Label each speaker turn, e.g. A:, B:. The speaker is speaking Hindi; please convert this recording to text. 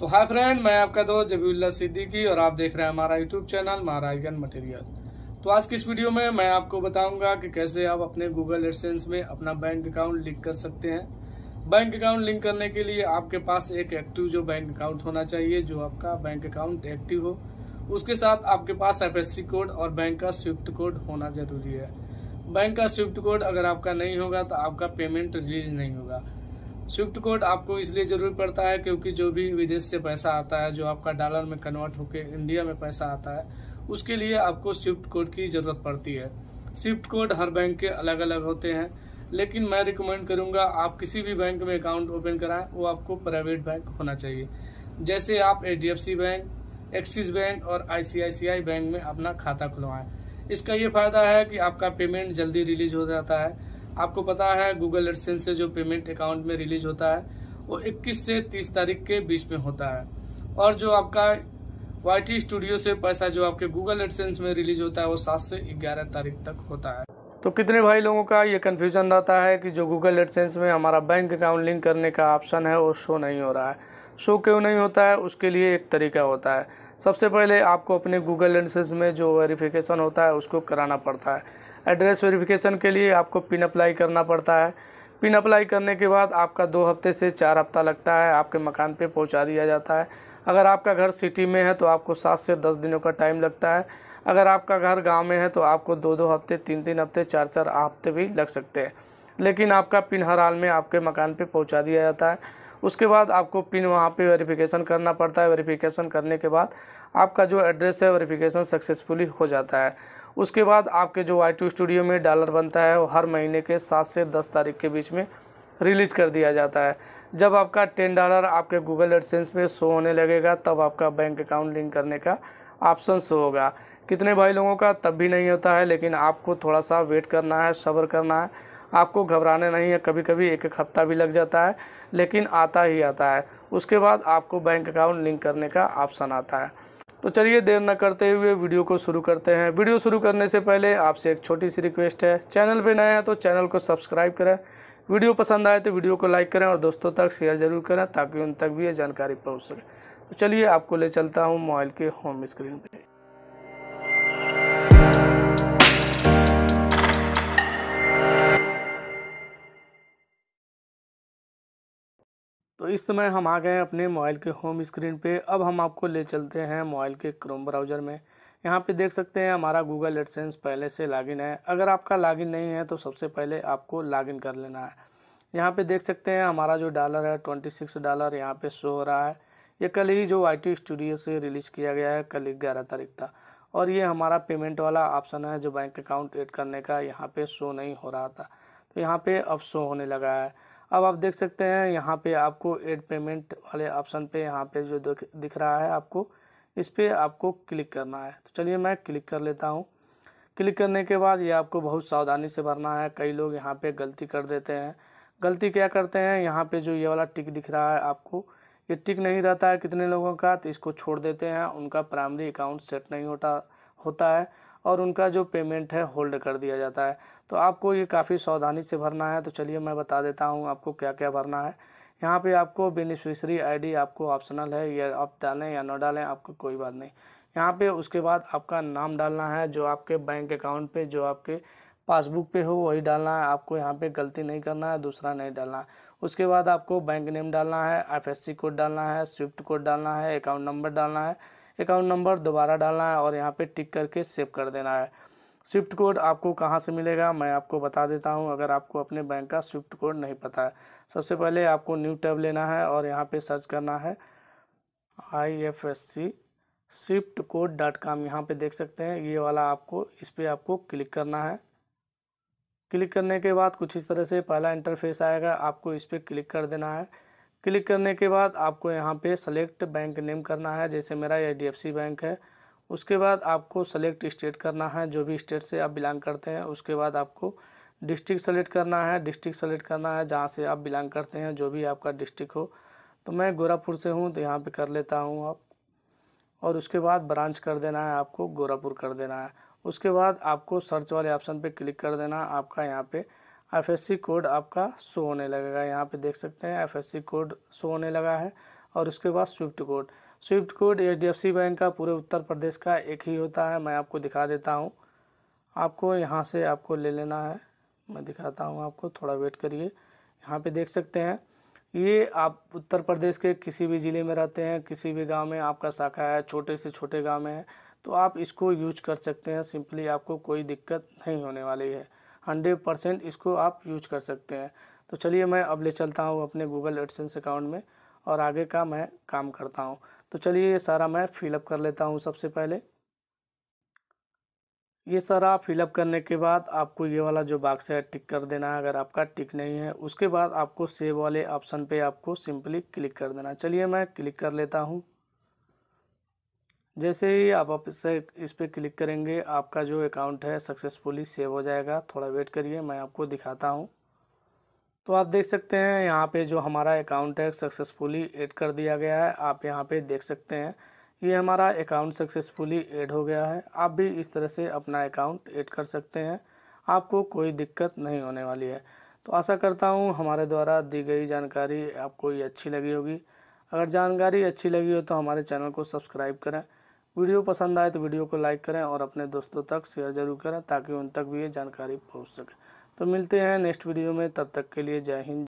A: तो हाय फ्रेंड मैं आपका दोस्त जबीउल्ला सिद्दीकी और आप देख रहे हैं हमारा यूट्यूब चैनल महाराजगन मटेरियल तो आज की इस वीडियो में मैं आपको बताऊंगा कि कैसे आप अपने गूगल एडसेंस में अपना बैंक अकाउंट लिंक कर सकते हैं बैंक अकाउंट लिंक करने के लिए आपके पास एक एक्टिव जो बैंक अकाउंट होना चाहिए जो आपका बैंक अकाउंट एक्टिव हो उसके साथ आपके पास एफ कोड और बैंक का स्विफ्ट कोड होना जरूरी है बैंक का स्विफ्ट कोड अगर आपका नहीं होगा तो आपका पेमेंट रिलीज नहीं होगा स्विफ्ट कोड आपको इसलिए जरूर पड़ता है क्योंकि जो भी विदेश से पैसा आता है जो आपका डॉलर में कन्वर्ट होकर इंडिया में पैसा आता है उसके लिए आपको स्विफ्ट कोड की जरूरत पड़ती है स्विफ्ट कोड हर बैंक के अलग अलग होते हैं लेकिन मैं रिकमेंड करूंगा आप किसी भी बैंक में अकाउंट ओपन कराएं वो आपको प्राइवेट बैंक होना चाहिए जैसे आप एच बैंक एक्सिस बैंक और आईसीआईसीआई बैंक में अपना खाता खुलवाएं इसका ये फायदा है कि आपका पेमेंट जल्दी रिलीज हो जाता है आपको पता है गूगल एडसेंस से जो पेमेंट अकाउंट में रिलीज होता है वो 21 से 30 तारीख के बीच में होता है और जो आपका वाई स्टूडियो से पैसा जो आपके गूगल एडसेंस में रिलीज होता है वो सात से ग्यारह तारीख तक होता है तो कितने भाई लोगों का ये कन्फ्यूजन रहता है कि जो गूगल एडसेंस में हमारा बैंक अकाउंट लिंक करने का ऑप्शन है वो शो नहीं हो रहा है शो क्यों नहीं होता है उसके लिए एक तरीका होता है सबसे पहले आपको अपने गूगल एडसेंस में जो वेरिफिकेशन होता है उसको कराना पड़ता है एड्रेस वेरिफिकेशन के लिए आपको पिन अप्लाई करना पड़ता है पिन अप्लाई करने के बाद आपका दो हफ्ते से चार हफ्ता लगता है आपके मकान पे पहुंचा दिया जाता है अगर आपका घर सिटी में है तो आपको सात से दस दिनों का टाइम लगता है अगर आपका घर गाँव में है तो आपको दो दो हफ्ते तीन तीन हफ्ते चार चार हफ्ते भी लग सकते हैं लेकिन आपका पिन हर हाल में आपके मकान पर पहुँचा दिया जाता है उसके बाद आपको पिन वहाँ पे वेरिफिकेशन करना पड़ता है वेरिफिकेशन करने के बाद आपका जो एड्रेस है वेरिफिकेशन सक्सेसफुली हो जाता है उसके बाद आपके जो वाई स्टूडियो में डॉलर बनता है वो हर महीने के सात से दस तारीख के बीच में रिलीज कर दिया जाता है जब आपका टेन डॉलर आपके गूगल एडसेंस में शो होने लगेगा तब आपका बैंक अकाउंट लिंक करने का ऑप्शन शो होगा कितने भाई लोगों का तब भी नहीं होता है लेकिन आपको थोड़ा सा वेट करना है सब्र करना है आपको घबराने नहीं है कभी कभी एक एक हफ्ता भी लग जाता है लेकिन आता ही आता है उसके बाद आपको बैंक अकाउंट लिंक करने का ऑप्शन आता है तो चलिए देर न करते हुए वीडियो को शुरू करते हैं वीडियो शुरू करने से पहले आपसे एक छोटी सी रिक्वेस्ट है चैनल पर नए हैं तो चैनल को सब्सक्राइब करें वीडियो पसंद आए तो वीडियो को लाइक करें और दोस्तों तक शेयर ज़रूर करें ताकि उन तक भी ये जानकारी पहुँच सके तो चलिए आपको ले चलता हूँ मोबाइल के होम स्क्रीन पर तो इस समय हम आ गए हैं अपने मोबाइल के होम स्क्रीन पे अब हम आपको ले चलते हैं मोबाइल के क्रोम ब्राउज़र में यहाँ पे देख सकते हैं हमारा गूगल एडसेंस पहले से लॉगिन है अगर आपका लॉगिन नहीं है तो सबसे पहले आपको लॉगिन कर लेना है यहाँ पे देख सकते हैं हमारा जो डॉलर है ट्वेंटी सिक्स डॉलर यहाँ पे शो हो रहा है ये कल ही जो आई टी स्टूडियो से रिलीज़ किया गया है कल ग्यारह तारीख था और ये हमारा पेमेंट वाला ऑप्शन है जो बैंक अकाउंट एड करने का यहाँ पर शो नहीं हो रहा था तो यहाँ पर अब शो होने लगा है अब आप देख सकते हैं यहाँ पे आपको एड पेमेंट वाले ऑप्शन पे यहाँ पे जो दिख रहा है आपको इस पर आपको क्लिक करना है तो चलिए मैं क्लिक कर लेता हूँ क्लिक करने के बाद ये आपको बहुत सावधानी से भरना है कई लोग यहाँ पे गलती कर देते हैं गलती क्या करते हैं यहाँ पे जो ये वाला टिक दिख रहा है आपको ये टिक नहीं रहता है कितने लोगों का तो इसको छोड़ देते हैं उनका प्राइमरी अकाउंट सेट नहीं होता होता है और उनका जो पेमेंट है होल्ड कर दिया जाता है तो आपको ये काफ़ी सावधानी से भरना है तो चलिए मैं बता देता हूँ आपको क्या क्या भरना है यहाँ पे आपको बेनिफिशरी आईडी आपको ऑप्शनल है या आप डालें या ना डालें आपको कोई बात नहीं यहाँ पे उसके बाद आपका नाम डालना है जो आपके बैंक अकाउंट पे जो आपके पासबुक पे हो वही डालना है आपको यहाँ पे गलती नहीं करना है दूसरा नहीं डालना है उसके बाद आपको बैंक नेम डालना है एफ कोड डालना है स्विफ्ट कोड डालना है अकाउंट नंबर डालना है अकाउंट नंबर दोबारा डालना है और यहाँ पे टिक करके सेव कर देना है स्विफ्ट कोड आपको कहाँ से मिलेगा मैं आपको बता देता हूँ अगर आपको अपने बैंक का स्विफ्ट कोड नहीं पता है सबसे पहले आपको न्यू टैब लेना है और यहाँ पे सर्च करना है I F S C swift code dot com यहाँ पर देख सकते हैं ये वाला आपको इस पर आपको क्लिक करना है क्लिक करने के बाद कुछ इस तरह से पहला इंटरफेस आएगा आपको इस पर क्लिक कर देना है क्लिक करने के बाद आपको यहाँ पे सेलेक्ट बैंक नेम करना है जैसे मेरा एच बैंक है उसके बाद आपको सेलेक्ट स्टेट करना है जो भी स्टेट से आप बिलोंग करते हैं उसके बाद आपको डिस्ट्रिक्ट सेलेक्ट करना है डिस्ट्रिक्ट सेलेक्ट करना है जहाँ से आप बिलोंग करते हैं जो भी आपका डिस्ट्रिक्ट हो तो मैं गोरखपुर से हूँ तो यहाँ पर कर लेता हूँ आप और उसके बाद ब्रांच कर देना है आपको गोरखपुर कर देना है उसके बाद आपको सर्च वाले ऑप्शन पर क्लिक कर देना आपका यहाँ पर एफएससी कोड आपका शो होने लगेगा यहाँ पे देख सकते हैं एफएससी कोड शो होने लगा है और उसके बाद swift code swift code H bank का पूरे उत्तर प्रदेश का एक ही होता है मैं आपको दिखा देता हूँ आपको यहाँ से आपको ले लेना है मैं दिखाता हूँ आपको थोड़ा वेट करिए यहाँ पे देख सकते हैं ये आप उत्तर प्रदेश के किसी भी ज़िले में रहते हैं किसी भी गांव में आपका शाखा है छोटे से छोटे गांव में है तो आप इसको यूज कर सकते हैं सिंपली आपको कोई दिक्कत नहीं होने वाली है हंड्रेड परसेंट इसको आप यूज कर सकते हैं तो चलिए मैं अब ले चलता हूँ अपने गूगल एडसेंस अकाउंट में और आगे का मैं काम करता हूँ तो चलिए ये सारा मैं फिलअप कर लेता हूँ सबसे पहले ये सारा फिलअप करने के बाद आपको ये वाला जो बाक्स है टिक कर देना है अगर आपका टिक नहीं है उसके बाद आपको सेव वाले ऑप्शन पे आपको सिंपली क्लिक कर देना चलिए मैं क्लिक कर लेता हूँ जैसे ही आप इससे इस पर क्लिक करेंगे आपका जो अकाउंट है सक्सेसफुली सेव हो जाएगा थोड़ा वेट करिए मैं आपको दिखाता हूँ तो आप देख सकते हैं यहाँ पे जो हमारा अकाउंट है सक्सेसफुली ऐड कर दिया गया है आप यहाँ पे देख सकते हैं ये हमारा अकाउंट सक्सेसफुली ऐड हो गया है आप भी इस तरह से अपना अकाउंट ऐड कर सकते हैं आपको कोई दिक्कत नहीं होने वाली है तो आशा करता हूँ हमारे द्वारा दी गई जानकारी आपको ये अच्छी लगी होगी अगर जानकारी अच्छी लगी हो तो हमारे चैनल को सब्सक्राइब करें वीडियो पसंद आए तो वीडियो को लाइक करें और अपने दोस्तों तक शेयर जरूर करें ताकि उन तक भी ये जानकारी पहुँच सके तो मिलते हैं नेक्स्ट वीडियो में तब तक के लिए जय हिंद